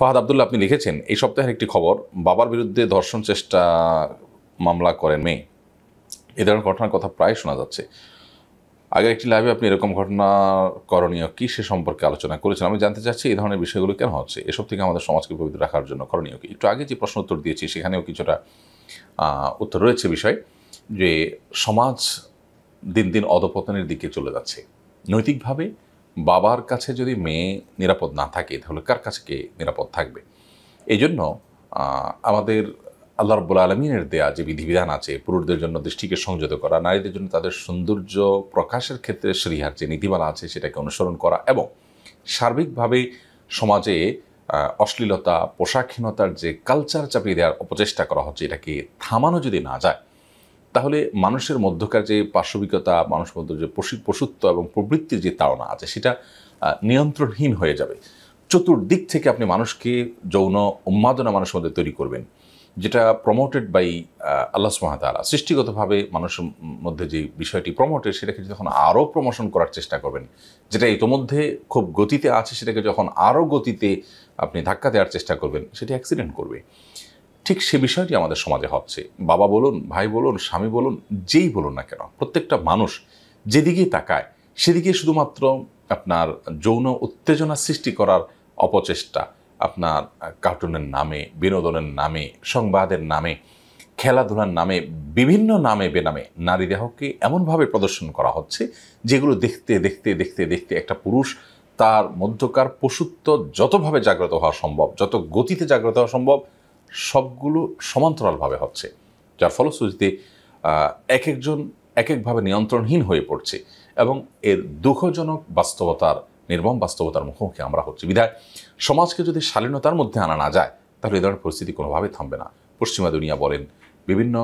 ফাহাদ আবদুল্লাহ আপনি লিখেছেন এই সপ্তাহের একটি খবর বাবার বিরুদ্ধে ধর্ষণ চেষ্টা মামলা করেন মেয়ে এ ধরনের ঘটনার কথা প্রায় শোনা যাচ্ছে আগের একটি লাইভে আপনি এরকম ঘটনা করণীয় কী সে সম্পর্কে আলোচনা করেছেন আমি জানতে চাচ্ছি এই ধরনের বিষয়গুলো কেন হচ্ছে এসব থেকে আমাদের সমাজকে পবিত্র রাখার জন্য করণীয় কী একটু আগে যে প্রশ্ন উত্তর দিয়েছি সেখানেও কিছুটা উত্তর রয়েছে বিষয় যে সমাজ দিন দিন অধপতনের দিকে চলে যাচ্ছে নৈতিকভাবে বাবার কাছে যদি মেয়ে নিরাপদ না থাকে তাহলে কার কাছে কে নিরাপদ থাকবে এই জন্য আমাদের আল্লাহ রব্বুল আলমিনের দেয়া যে বিধিবিধান আছে পুরুষদের জন্য দৃষ্টিকে সংযত করা নারীদের জন্য তাদের সৌন্দর্য প্রকাশের ক্ষেত্রে শ্রীহার যে নীতিমালা আছে সেটাকে অনুসরণ করা এবং সার্বিকভাবে সমাজে অশ্লীলতা পোশাকহীনতার যে কালচার চাপিয়ে দেওয়ার অপচেষ্টা করা হচ্ছে এটাকে থামানো যদি না যায় তাহলে মানুষের মধ্যকার যে পার্শ্ববিকতা মানুষ মধ্যে যে পশুত্ব এবং প্রবৃত্তির যে তাড়না আছে সেটা নিয়ন্ত্রণহীন হয়ে যাবে চতুর্দিক থেকে আপনি মানুষকে যৌন উন্মাদনা মানুষের মধ্যে তৈরি করবেন যেটা প্রমোটেড বাই আল্লাহ সুহামতালা সৃষ্টিগতভাবে মানুষের মধ্যে যে বিষয়টি প্রমোটেড সেটাকে যখন আরও প্রমোশন করার চেষ্টা করবেন যেটা ইতোমধ্যে খুব গতিতে আছে সেটাকে যখন আরও গতিতে আপনি ধাক্কা দেওয়ার চেষ্টা করবেন সেটি অ্যাক্সিডেন্ট করবে ঠিক সে বিষয়টি আমাদের সমাজে হচ্ছে বাবা বলুন ভাই বলুন স্বামী বলুন যেই বলুন না কেন প্রত্যেকটা মানুষ যেদিকে তাকায় সেদিকে শুধুমাত্র আপনার যৌন উত্তেজনা সৃষ্টি করার অপচেষ্টা আপনার কার্টুনের নামে বিনোদনের নামে সংবাদের নামে খেলাধুলার নামে বিভিন্ন নামে বেনামে নারী দেহকে এমনভাবে প্রদর্শন করা হচ্ছে যেগুলো দেখতে দেখতে দেখতে দেখতে একটা পুরুষ তার মধ্যকার পশুত্ব যতভাবে জাগ্রত হওয়া সম্ভব যত গতিতে জাগ্রত হওয়া সম্ভব সবগুলো সমান্তরালভাবে হচ্ছে যার ফলশ্রুতিতে এক একজন এক একভাবে নিয়ন্ত্রণহীন হয়ে পড়ছে এবং এর দুঃখজনক বাস্তবতার নির্মম বাস্তবতার মুখোমুখি আমরা হচ্ছি বিধায় সমাজকে যদি শালীনতার মধ্যে আনা না যায় তাহলে এ ধরনের পরিস্থিতি কোনোভাবে থামবে না পশ্চিমা দুনিয়া বলেন বিভিন্ন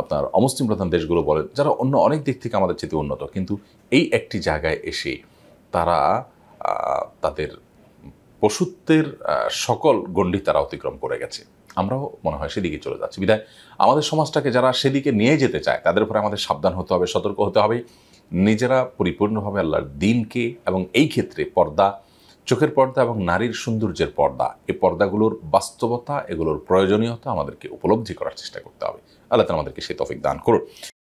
আপনার অমুসলিম প্রধান দেশগুলো বলেন যারা অন্য অনেক দিক থেকে আমাদের চেয়ে উন্নত কিন্তু এই একটি জায়গায় এসে তারা তাদের পশুত্বের সকল গণ্ডি তারা অতিক্রম করে গেছে আমরাও মনে হয় সেদিকে চলে যাচ্ছি বিধায় আমাদের সমাজটাকে যারা সেদিকে নিয়ে যেতে চায় তাদের উপরে আমাদের সাবধান হতে হবে সতর্ক হতে হবে নিজেরা পরিপূর্ণভাবে আল্লাহর দিনকে এবং এই ক্ষেত্রে পর্দা চোখের পর্দা এবং নারীর সৌন্দর্যের পর্দা এই পর্দাগুলোর বাস্তবতা এগুলোর প্রয়োজনীয়তা আমাদেরকে উপলব্ধি করার চেষ্টা করতে হবে আল্লাহ আমাদেরকে সেই তফিক দান করুন